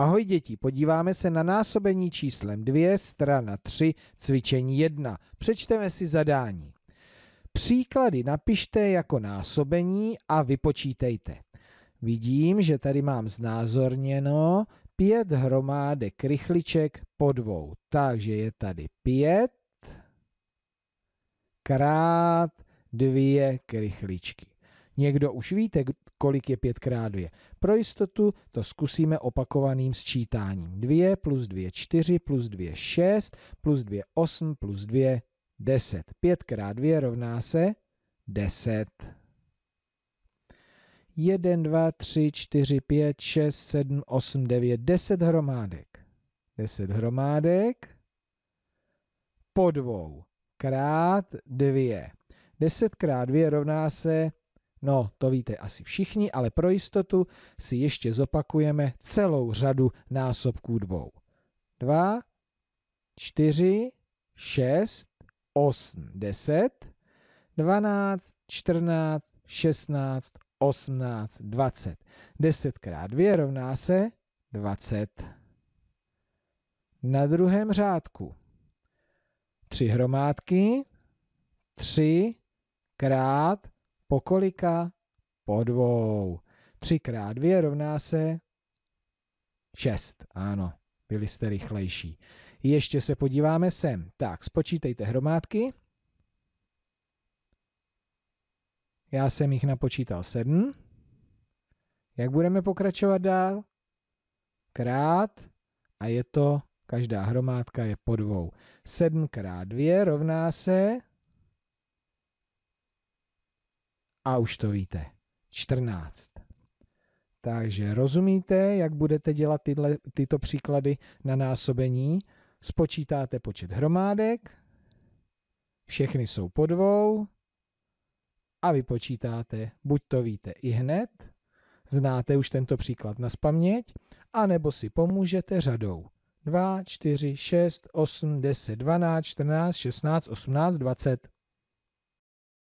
Ahoj děti, podíváme se na násobení číslem 2, strana 3, cvičení 1. Přečteme si zadání. Příklady napište jako násobení a vypočítejte. Vidím, že tady mám znázorněno pět hromádek rychliček po dvou. Takže je tady pět krát dvě krychličky. Někdo už víte, kolik je 5 krát 2. Pro jistotu to zkusíme opakovaným sčítáním. 2 plus 2 4 plus 2 6 plus 2 8 plus 2 10. 5 krát 2 rovná se 10. 1, 2, 3, 4, 5, 6, 7, 8, 9, 10 hromádek. 10 hromádek po dvou krát 2. 10 krát 2 rovná se No, to víte asi všichni, ale pro jistotu si ještě zopakujeme celou řadu násobků dvou. Dva, čtyři, šest, osm, deset, dvanáct, čtrnáct, šestnáct, osmnáct, dvacet. Deset krát dvě rovná se dvacet. Na druhém řádku. Tři hromádky, tři krát po kolika? Po dvou. Třikrát dvě rovná se šest. Ano, byli jste rychlejší. Ještě se podíváme sem. Tak, spočítejte hromádky. Já jsem jich napočítal sedm. Jak budeme pokračovat dál? Krát a je to, každá hromádka je po dvou. 7 krát 2 rovná se a už to víte. 14. Takže rozumíte, jak budete dělat tyhle, tyto příklady na násobení? Spočítáte počet hromádek, všechny jsou po dvou a vypočítáte, buď to víte i hned, znáte už tento příklad na spaměť, anebo si pomůžete řadou. 2, 4, 6, 8, 10, 12, 14, 16, 18, 20.